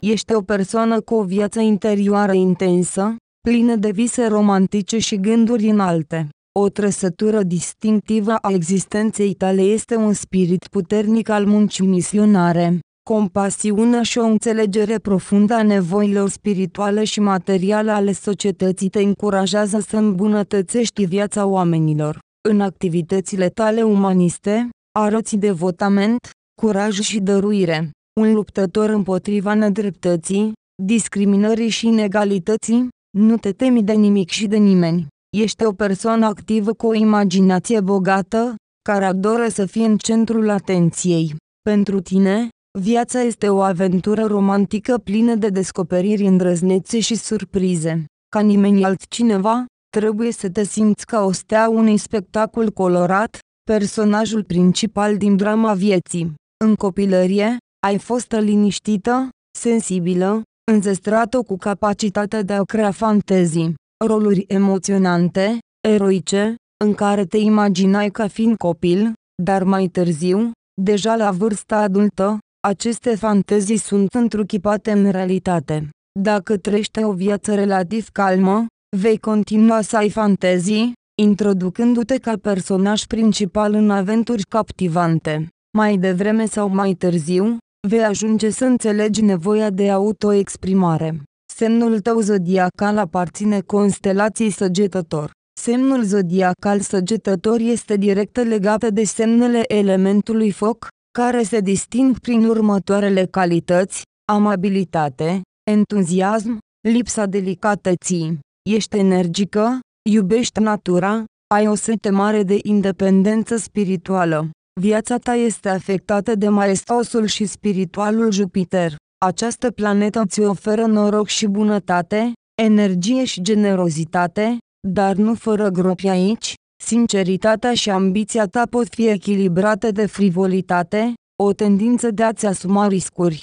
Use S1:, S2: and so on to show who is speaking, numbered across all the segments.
S1: Ești o persoană cu o viață interioară intensă, plină de vise romantice și gânduri înalte. O trăsătură distinctivă a existenței tale este un spirit puternic al muncii misionare, compasiunea și o înțelegere profundă a nevoilor spirituale și materiale ale societății te încurajează să îmbunătățești viața oamenilor. În activitățile tale umaniste, arăți devotament, curaj și dăruire, un luptător împotriva nedreptății, discriminării și inegalității, nu te temi de nimic și de nimeni. Ești o persoană activă cu o imaginație bogată, care adoră să fie în centrul atenției. Pentru tine, viața este o aventură romantică plină de descoperiri îndrăznețe și surprize. Ca nimeni altcineva, Trebuie să te simți ca o stea unui spectacol colorat, personajul principal din drama vieții. În copilărie, ai fost liniștită, sensibilă, înzestrată cu capacitatea de a crea fantezii, roluri emoționante, eroice, în care te imaginai ca fiind copil, dar mai târziu, deja la vârsta adultă, aceste fantezii sunt întruchipate în realitate. Dacă trăiește o viață relativ calmă, Vei continua să ai fantezii, introducându-te ca personaj principal în aventuri captivante. Mai devreme sau mai târziu, vei ajunge să înțelegi nevoia de autoexprimare. Semnul tău zodiacal aparține constelației săgetător. Semnul zodiacal săgetător este direct legat de semnele elementului foc, care se disting prin următoarele calități, amabilitate, entuziasm, lipsa delicateții, Ești energică, iubești natura, ai o sete mare de independență spirituală. Viața ta este afectată de maestosul și spiritualul Jupiter. Această planetă îți oferă noroc și bunătate, energie și generozitate, dar nu fără gropi aici, sinceritatea și ambiția ta pot fi echilibrate de frivolitate, o tendință de a-ți asuma riscuri.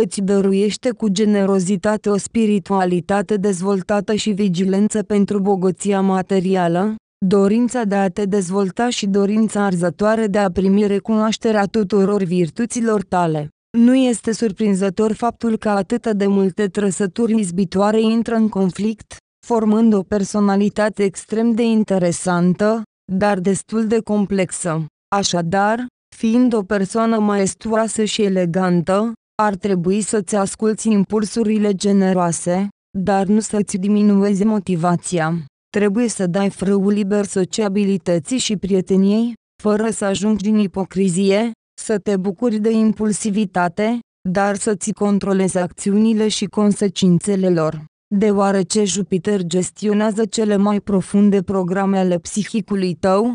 S1: îți dăruiește cu generozitate o spiritualitate dezvoltată și vigilență pentru bogăția materială, dorința de a te dezvolta și dorința arzătoare de a primi recunoașterea tuturor virtuților tale. Nu este surprinzător faptul că atât de multe trăsături izbitoare intră în conflict, formând o personalitate extrem de interesantă, dar destul de complexă. Așadar, fiind o persoană maestuoasă și elegantă, ar trebui să-ți asculți impulsurile generoase, dar nu să-ți diminuezi motivația. Trebuie să dai frâul liber sociabilității și prieteniei, fără să ajungi din ipocrizie, să te bucuri de impulsivitate, dar să-ți controlezi acțiunile și consecințele lor. Deoarece Jupiter gestionează cele mai profunde programe ale psihicului tău,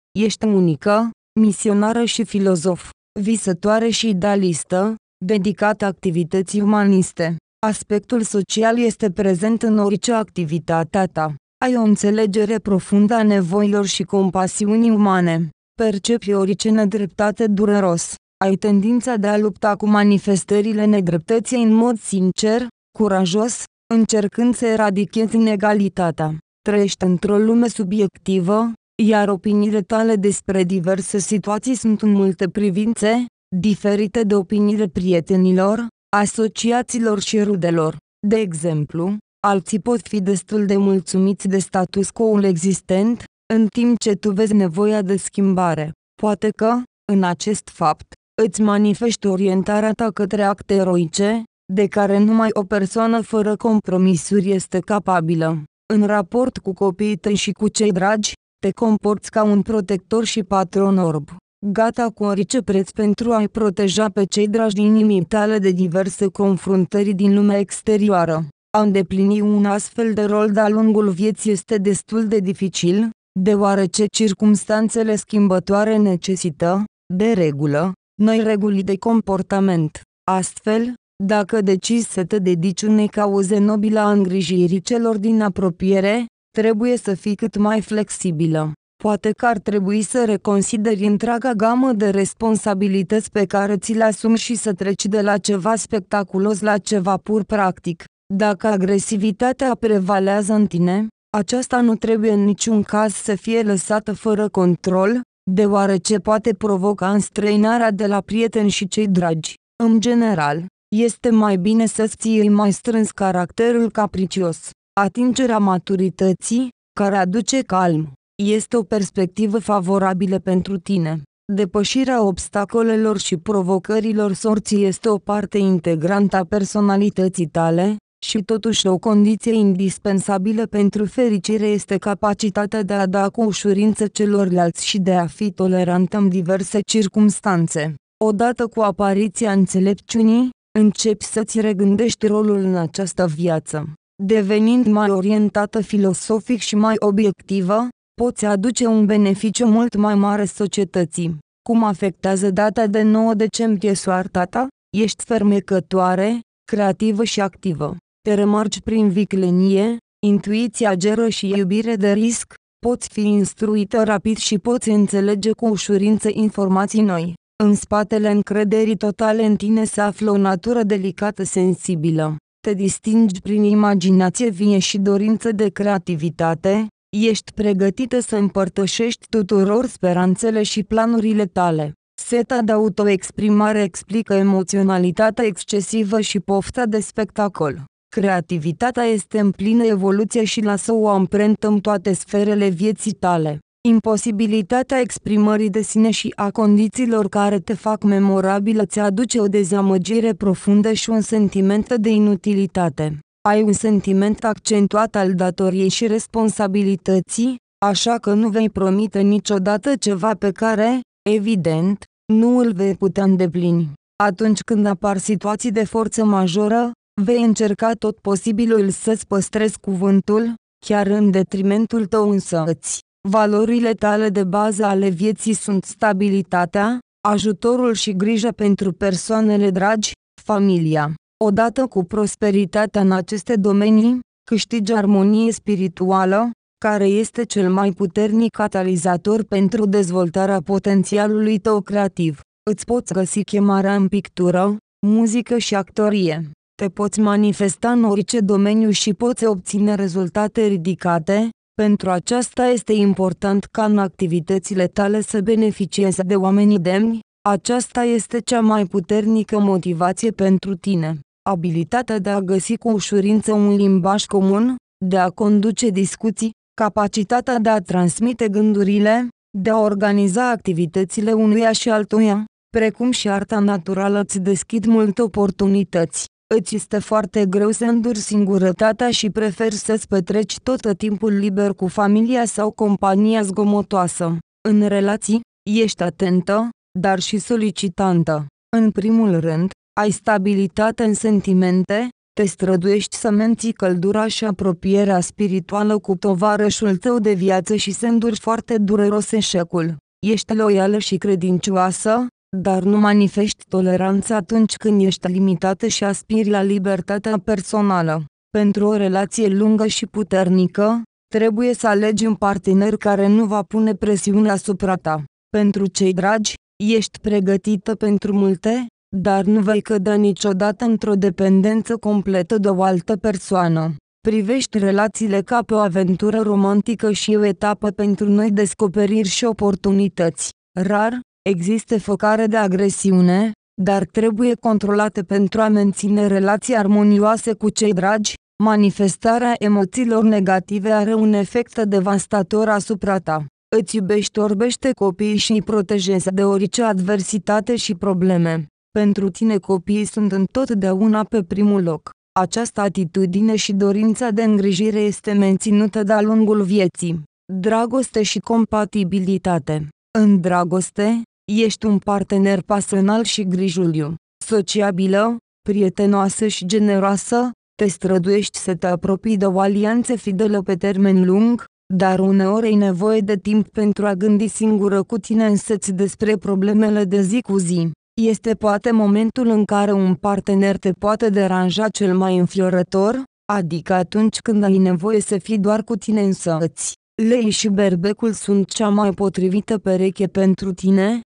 S1: Ești unică, misionară și filozof, visătoare și idealistă, dedicată activității umaniste. Aspectul social este prezent în orice activitate a ta. Ai o înțelegere profundă a nevoilor și compasiunii umane. Percepi orice nedreptate dureros. Ai tendința de a lupta cu manifestările nedreptății în mod sincer, curajos, încercând să eradichezi inegalitatea. Trăiești într-o lume subiectivă, iar opiniile tale despre diverse situații sunt în multe privințe, diferite de opiniile prietenilor, asociațiilor și rudelor. De exemplu, alții pot fi destul de mulțumiți de status quo-ul existent, în timp ce tu vezi nevoia de schimbare. Poate că, în acest fapt, îți manifesti orientarea ta către acte eroice, de care numai o persoană fără compromisuri este capabilă. În raport cu copiii tăi și cu cei dragi, te comporți ca un protector și patron orb, gata cu orice preț pentru a-i proteja pe cei dragi din inimii tale de diverse confruntări din lumea exterioară. A îndeplini un astfel de rol de-a lungul vieții este destul de dificil, deoarece circumstanțele schimbătoare necesită, de regulă, noi reguli de comportament. Astfel, dacă decizi să te dedici unei cauze nobile a îngrijirii celor din apropiere, Trebuie să fii cât mai flexibilă. Poate că ar trebui să reconsideri întreaga gamă de responsabilități pe care ți le asumi și să treci de la ceva spectaculos la ceva pur practic. Dacă agresivitatea prevalează în tine, aceasta nu trebuie în niciun caz să fie lăsată fără control, deoarece poate provoca înstrăinarea de la prieteni și cei dragi. În general, este mai bine să-ți ții mai strâns caracterul capricios. Atingerea maturității, care aduce calm, este o perspectivă favorabilă pentru tine. Depășirea obstacolelor și provocărilor sorții este o parte integrantă a personalității tale, și totuși o condiție indispensabilă pentru fericire este capacitatea de a da cu ușurință celorlalți și de a fi tolerant în diverse circumstanțe. Odată cu apariția înțelepciunii, începi să-ți regândești rolul în această viață devenind mai orientată filosofic și mai obiectivă, poți aduce un beneficiu mult mai mare societății. Cum afectează data de 9 decembrie soarta ta? Ești fermecătoare, creativă și activă. Te remarci prin viclenie, intuiția geră și iubire de risc, poți fi instruită rapid și poți înțelege cu ușurință informații noi. În spatele încrederii totale în tine se află o natură delicată sensibilă te distingi prin imaginație vie și dorință de creativitate, ești pregătită să împărtășești tuturor speranțele și planurile tale. Seta de autoexprimare explică emoționalitatea excesivă și pofta de spectacol. Creativitatea este în plină evoluție și lasă o amprentă în toate sferele vieții tale. Imposibilitatea exprimării de sine și a condițiilor care te fac memorabilă ți aduce o dezamăgire profundă și un sentiment de inutilitate. Ai un sentiment accentuat al datoriei și responsabilității, așa că nu vei promite niciodată ceva pe care, evident, nu îl vei putea îndeplini. Atunci când apar situații de forță majoră, vei încerca tot posibilul să-ți păstrezi cuvântul, chiar în detrimentul tău însăți. Valorile tale de bază ale vieții sunt stabilitatea, ajutorul și grija pentru persoanele dragi, familia. Odată cu prosperitatea în aceste domenii, câștigi armonie spirituală, care este cel mai puternic catalizator pentru dezvoltarea potențialului tău creativ. Îți poți găsi chemarea în pictură, muzică și actorie. Te poți manifesta în orice domeniu și poți obține rezultate ridicate, pentru aceasta este important ca în activitățile tale să beneficieze de oamenii demni, aceasta este cea mai puternică motivație pentru tine. Abilitatea de a găsi cu ușurință un limbaj comun, de a conduce discuții, capacitatea de a transmite gândurile, de a organiza activitățile unuia și altuia, precum și arta naturală îți deschid multe oportunități. Îți este foarte greu să înduri singurătatea și preferi să-ți petreci tot timpul liber cu familia sau compania zgomotoasă. În relații, ești atentă, dar și solicitantă. În primul rând, ai stabilitate în sentimente, te străduiești să menții căldura și apropierea spirituală cu tovarășul tău de viață și să înduri foarte dureros eșecul. Ești loială și credincioasă, dar nu manifesti toleranță atunci când ești limitată și aspiri la libertatea personală. Pentru o relație lungă și puternică, trebuie să alegi un partener care nu va pune presiune asupra ta. Pentru cei dragi, ești pregătită pentru multe, dar nu vei cădea niciodată într-o dependență completă de o altă persoană. Privești relațiile ca pe o aventură romantică și o etapă pentru noi descoperiri și oportunități. Rar, Există focare de agresiune, dar trebuie controlate pentru a menține relații armonioase cu cei dragi, manifestarea emoțiilor negative are un efect devastator asupra ta. Îți iubești, orbește copiii și îi protejezi de orice adversitate și probleme. Pentru tine copiii sunt întotdeauna pe primul loc. Această atitudine și dorința de îngrijire este menținută de-a lungul vieții. Dragoste și compatibilitate În dragoste, Ești un partener pasional și grijuliu, sociabilă, prietenoasă și generoasă, te străduiești să te apropii de o alianță fidelă pe termen lung, dar uneori ai nevoie de timp pentru a gândi singură cu tine însăți despre problemele de zi cu zi. Este poate momentul în care un partener te poate deranja cel mai înfiorător, adică atunci când ai nevoie să fii doar cu tine însăți. Lei și berbecul sunt cea mai potrivită pereche pentru tine,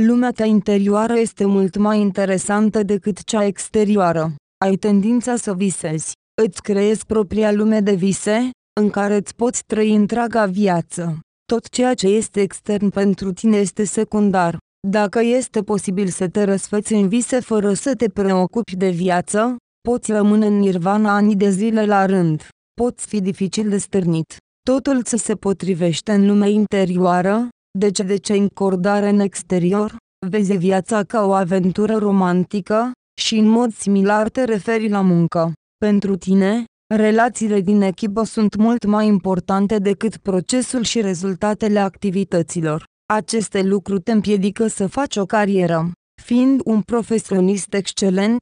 S1: Lumea ta interioară este mult mai interesantă decât cea exterioară. Ai tendința să visezi. Îți creezi propria lume de vise, în care îți poți trăi întreaga viață. Tot ceea ce este extern pentru tine este secundar. Dacă este posibil să te răsfăți în vise fără să te preocupi de viață, poți rămâne în nirvana ani de zile la rând. Poți fi dificil de stârnit. Totul ți se potrivește în lumea interioară, de ce de ce încordare în exterior? Vezi viața ca o aventură romantică și în mod similar te referi la muncă. Pentru tine, relațiile din echipă sunt mult mai importante decât procesul și rezultatele activităților. Aceste lucruri te împiedică să faci o carieră. Fiind un profesionist excelent,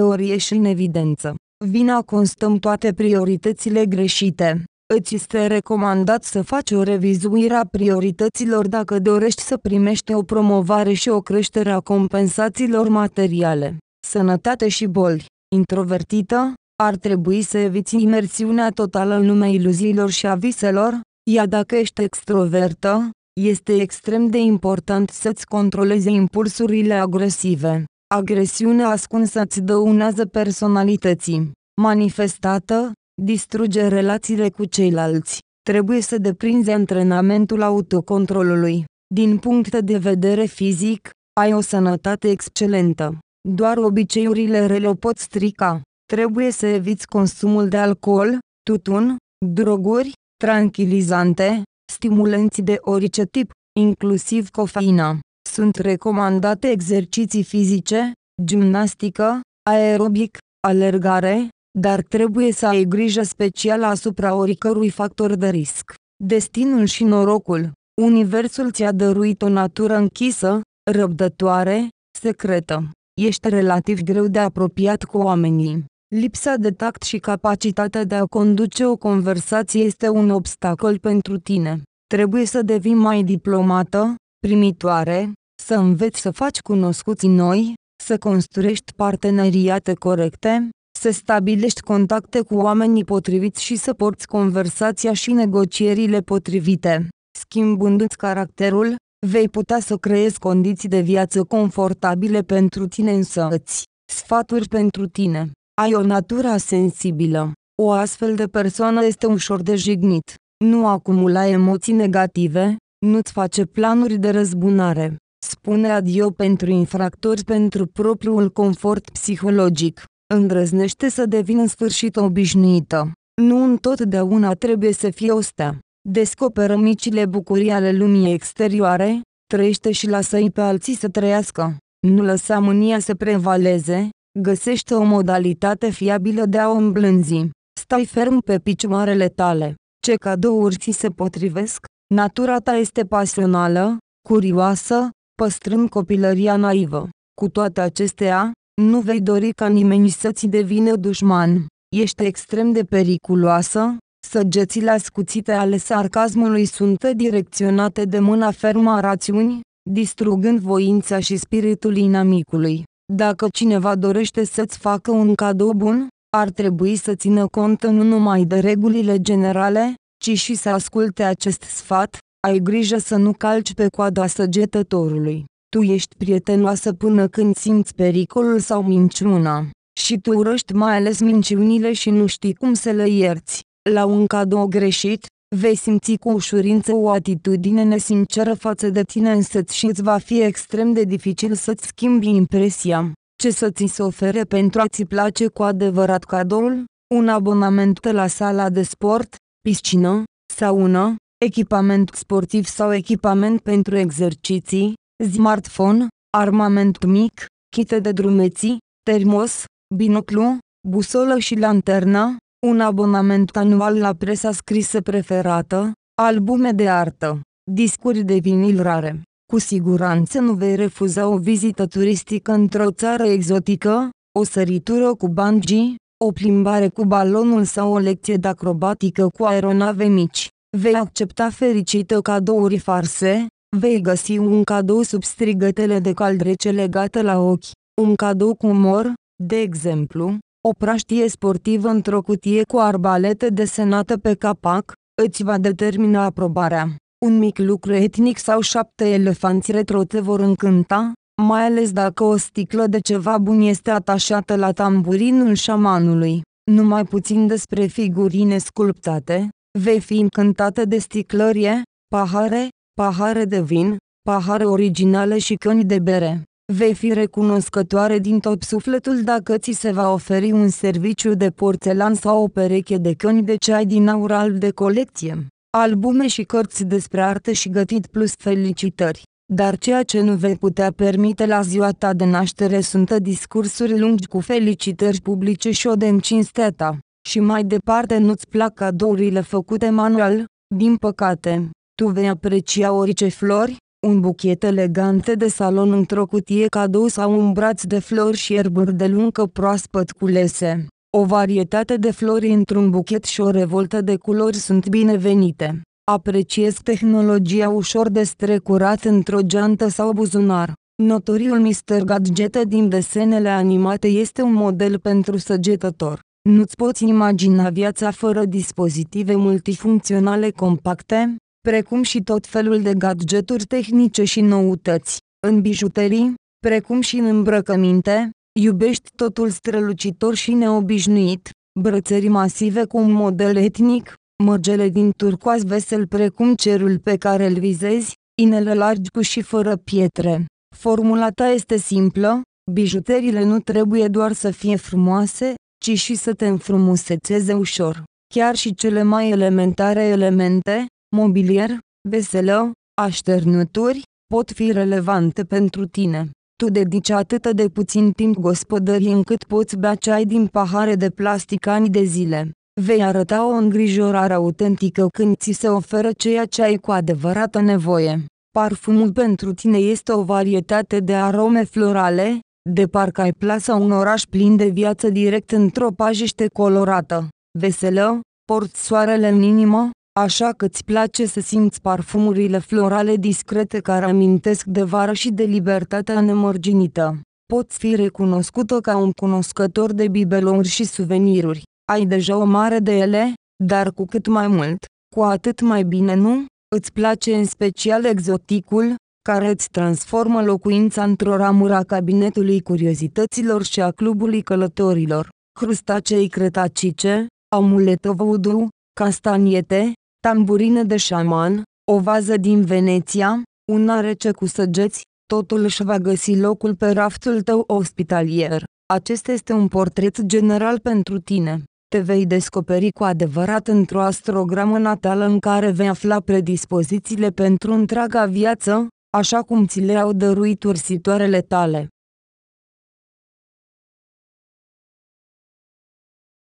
S1: ori ieși în evidență. Vina constăm toate prioritățile greșite. Îți este recomandat să faci o revizuire a priorităților dacă dorești să primești o promovare și o creștere a compensațiilor materiale. Sănătate și boli. Introvertită, ar trebui să eviți imersiunea totală în lumea iluziilor și a viselor, iar dacă ești extrovertă, este extrem de important să-ți controleze impulsurile agresive. Agresiunea ascunsă îți dăunează personalității. Manifestată, Distruge relațiile cu ceilalți. Trebuie să deprinzi antrenamentul autocontrolului. Din punct de vedere fizic, ai o sănătate excelentă. Doar obiceiurile rele o pot strica. Trebuie să eviți consumul de alcool, tutun, droguri, tranquilizante, stimulanți de orice tip, inclusiv cofeina. Sunt recomandate exerciții fizice, gimnastică, aerobic, alergare, dar trebuie să ai grijă specială asupra oricărui factor de risc. Destinul și norocul. Universul ți-a dăruit o natură închisă, răbdătoare, secretă. Ești relativ greu de apropiat cu oamenii. Lipsa de tact și capacitatea de a conduce o conversație este un obstacol pentru tine. Trebuie să devii mai diplomată, primitoare, să înveți să faci cunoscuți noi, să construiești parteneriate corecte, să stabilești contacte cu oamenii potriviți și să porți conversația și negocierile potrivite. Schimbându-ți caracterul, vei putea să creezi condiții de viață confortabile pentru tine însăți. Sfaturi pentru tine. Ai o natură sensibilă. O astfel de persoană este ușor de jignit. Nu acumula emoții negative, nu-ți face planuri de răzbunare. Spune adio pentru infractori pentru propriul confort psihologic îndrăznește să devină în sfârșit obișnuită. Nu întotdeauna trebuie să fie o stea. Descoperă micile bucurii ale lumii exterioare, trăiește și lasă-i pe alții să trăiască. Nu lăsa mânia să prevaleze, găsește o modalitate fiabilă de a o îmblânzi. Stai ferm pe picioarele tale. Ce cadouri ți se potrivesc? Natura ta este pasională, curioasă, păstrând copilăria naivă. Cu toate acestea, nu vei dori ca nimeni să-ți devină dușman. Ești extrem de periculoasă, săgețile ascuțite ale sarcasmului sunt direcționate de mâna fermă a rațiunii, distrugând voința și spiritul inamicului. Dacă cineva dorește să-ți facă un cadou bun, ar trebui să țină cont nu numai de regulile generale, ci și să asculte acest sfat, ai grijă să nu calci pe coada săgetătorului tu ești prietenoasă până când simți pericolul sau minciuna. Și tu urăști mai ales minciunile și nu știi cum să le ierți. La un cadou greșit, vei simți cu ușurință o atitudine nesinceră față de tine însăți și îți va fi extrem de dificil să-ți schimbi impresia. Ce să ți se ofere pentru a-ți place cu adevărat cadoul? Un abonament la sala de sport, piscină, saună, echipament sportiv sau echipament pentru exerciții, smartphone, armament mic, chite de drumeții, termos, binoclu, busolă și lanterna, un abonament anual la presa scrisă preferată, albume de artă, discuri de vinil rare. Cu siguranță nu vei refuza o vizită turistică într-o țară exotică, o săritură cu bungee, o plimbare cu balonul sau o lecție de acrobatică cu aeronave mici. Vei accepta fericită cadouri farse, vei găsi un cadou sub strigătele de caldrece legată la ochi, un cadou cu mor, de exemplu, o praștie sportivă într-o cutie cu arbalete desenată pe capac, îți va determina aprobarea. Un mic lucru etnic sau șapte elefanți retro te vor încânta, mai ales dacă o sticlă de ceva bun este atașată la tamburinul șamanului. Numai puțin despre figurine sculptate, vei fi încântată de sticlărie, pahare, pahare de vin, pahare originale și căni de bere. Vei fi recunoscătoare din tot sufletul dacă ți se va oferi un serviciu de porțelan sau o pereche de căni de ceai din aur alb de colecție. Albume și cărți despre artă și gătit plus felicitări. Dar ceea ce nu vei putea permite la ziua ta de naștere sunt discursuri lungi cu felicitări publice și o de ta. Și mai departe nu-ți plac cadourile făcute manual, din păcate. Tu vei aprecia orice flori, un buchet elegant de salon într-o cutie cadou sau un braț de flori și erburi de luncă proaspăt culese. O varietate de flori într-un buchet și o revoltă de culori sunt binevenite. Apreciez tehnologia ușor de strecurat într-o geantă sau buzunar. Notoriul Mr. Gadget din desenele animate este un model pentru săgetător. Nu-ți poți imagina viața fără dispozitive multifuncționale compacte, precum și tot felul de gadgeturi tehnice și noutăți. În bijuterii, precum și în îmbrăcăminte, iubești totul strălucitor și neobișnuit, brățări masive cu un model etnic, mărgele din turcoaz vesel precum cerul pe care îl vizezi, inele largi cu și fără pietre. Formula ta este simplă, bijuteriile nu trebuie doar să fie frumoase, ci și să te înfrumusețeze ușor. Chiar și cele mai elementare elemente, mobilier, veselă, așternuturi, pot fi relevante pentru tine. Tu dedici atât de puțin timp gospodării încât poți bea ceai din pahare de plastic ani de zile. Vei arăta o îngrijorare autentică când ți se oferă ceea ce ai cu adevărată nevoie. Parfumul pentru tine este o varietate de arome florale, de parcă ai plasa un oraș plin de viață direct într-o pajiște colorată. Veselă, porți soarele în inimă, Așa că îți place să simți parfumurile florale discrete care amintesc de vară și de libertatea nemărginită. Poți fi recunoscută ca un cunoscător de bibelouri și suveniruri. Ai deja o mare de ele, dar cu cât mai mult, cu atât mai bine nu? Îți place în special exoticul, care îți transformă locuința într-o ramură a cabinetului curiozităților și a clubului călătorilor. Crustacei cretacice, amuletă voodoo, castaniete, tamburină de șaman, o vază din Veneția, una rece cu săgeți, totul își va găsi locul pe raftul tău ospitalier. Acesta este un portret general pentru tine. Te vei descoperi cu adevărat într-o astrogramă natală în care vei afla predispozițiile pentru întreaga viață, așa cum ți le-au dăruit ursitoarele tale.